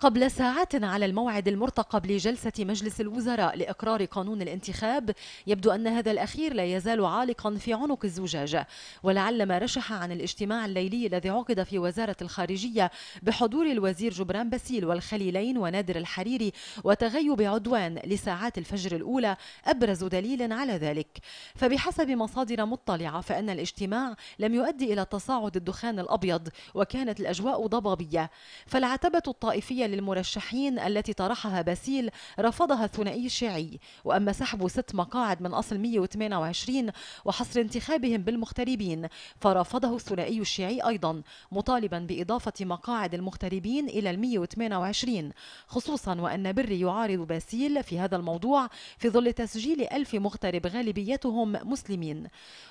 قبل ساعات على الموعد المرتقب لجلسة مجلس الوزراء لإقرار قانون الانتخاب يبدو أن هذا الأخير لا يزال عالقا في عنق الزجاجة ولعل ما رشح عن الاجتماع الليلي الذي عقد في وزارة الخارجية بحضور الوزير جبران باسيل والخليلين ونادر الحريري وتغيب عدوان لساعات الفجر الأولى أبرز دليل على ذلك فبحسب مصادر مطلعة فإن الاجتماع لم يؤدي إلى تصاعد الدخان الأبيض وكانت الأجواء ضبابية فالعتبة الطائفية للمرشحين التي طرحها باسيل رفضها الثنائي الشيعي وأما سحب ست مقاعد من أصل 128 وحصر انتخابهم بالمغتربين فرفضه الثنائي الشيعي أيضا مطالبا بإضافة مقاعد المغتربين إلى 128 خصوصا وأن بري يعارض باسيل في هذا الموضوع في ظل تسجيل ألف مغترب غالبيتهم مسلمين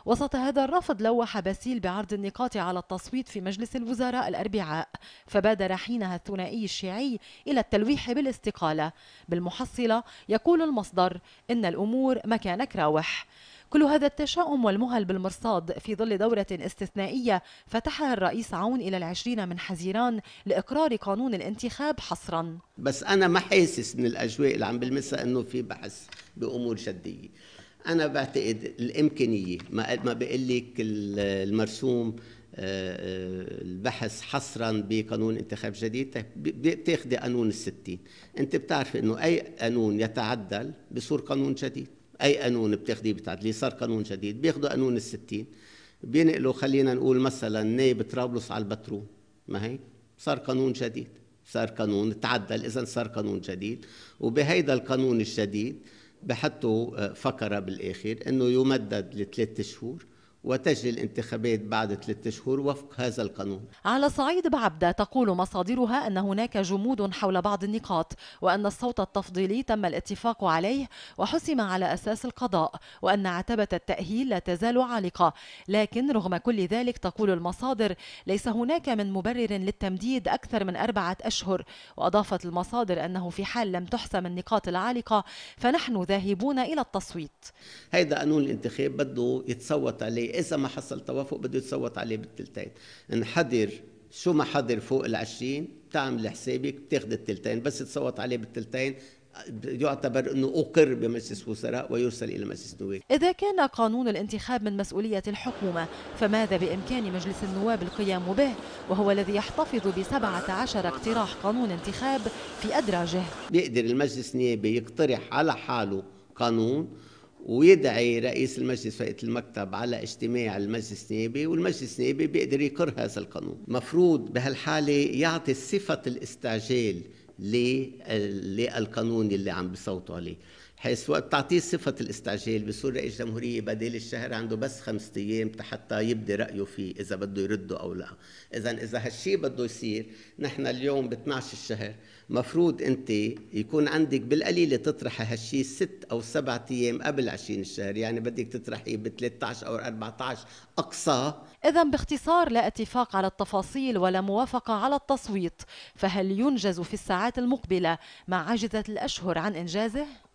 وسط هذا الرفض لوح باسيل بعرض النقاط على التصويت في مجلس الوزراء الأربعاء فبادر حينها الثنائي الشيعي الجماعي إلى التلويح بالاستقالة بالمحصلة يقول المصدر إن الأمور مكانك راوح كل هذا التشاؤم والمهل بالمرصاد في ظل دورة استثنائية فتحها الرئيس عون إلى العشرين من حزيران لإقرار قانون الانتخاب حصرا بس أنا ما حاسس من الأجواء اللي عم بلمسها أنه في بحث بأمور جدية أنا بعتقد الإمكانية ما ما بقول لك المرسوم آه، آه، البحث حصرا بقانون انتخاب جديد بتاخذي قانون الستين انت بتعرفي انه اي قانون يتعدل بصور قانون جديد اي قانون بتاخذيه بتعدليه صار قانون جديد بياخذوا قانون الستين بينقلوا خلينا نقول مثلا نايب طرابلس على البترول ما هي صار قانون جديد صار قانون تعدل اذا صار قانون جديد وبهيدا القانون الجديد بحطوا آه، فقره بالاخر انه يمدد لثلاث شهور وتجري الانتخابات بعد ثلاثة شهور وفق هذا القانون على صعيد بعبدة تقول مصادرها أن هناك جمود حول بعض النقاط وأن الصوت التفضيلي تم الاتفاق عليه وحسم على أساس القضاء وأن عتبة التأهيل لا تزال عالقة لكن رغم كل ذلك تقول المصادر ليس هناك من مبرر للتمديد أكثر من أربعة أشهر وأضافت المصادر أنه في حال لم تحسم النقاط العالقة فنحن ذاهبون إلى التصويت هذا قانون الانتخاب بده يتصوت عليه اذا ما حصل توافق بده يتصوت عليه بالثلثين انحدر شو ما حضر فوق ال 20 بتعمل حسابك بتاخذ الثلثين بس تصوت عليه بالثلثين يعتبر انه اقر بمجلس وزراء ويرسل الى مجلس النواب. اذا كان قانون الانتخاب من مسؤوليه الحكومه فماذا بامكان مجلس النواب القيام به وهو الذي يحتفظ ب 17 اقتراح قانون انتخاب في ادراجه. بيقدر المجلس النيابي يقترح على حاله قانون ويدعي رئيس المجلس فئة المكتب على اجتماع المجلس النيابي والمجلس النيابي بيقدر يقر هذا القانون مفروض بهالحالة يعطي صفة الاستعجال للقانون اللي عم بصوتوا عليه حيث وقت تعطيه صفة الاستعجال بصير رئيس جمهورية بدال الشهر عنده بس خمسة أيام حتى يبدي رأيه فيه إذا بده يرده أو لا إذا إذا هالشي بده يصير نحن اليوم ب 12 الشهر مفروض أنت يكون عندك بالقليلة تطرح هالشي ست أو سبعة أيام قبل 20 الشهر يعني بدك تطرحيه ب 13 أو 14 أقصى إذا باختصار لا اتفاق على التفاصيل ولا موافقة على التصويت فهل ينجز في الساعات المقبلة ما عجزت الأشهر عن إنجازه؟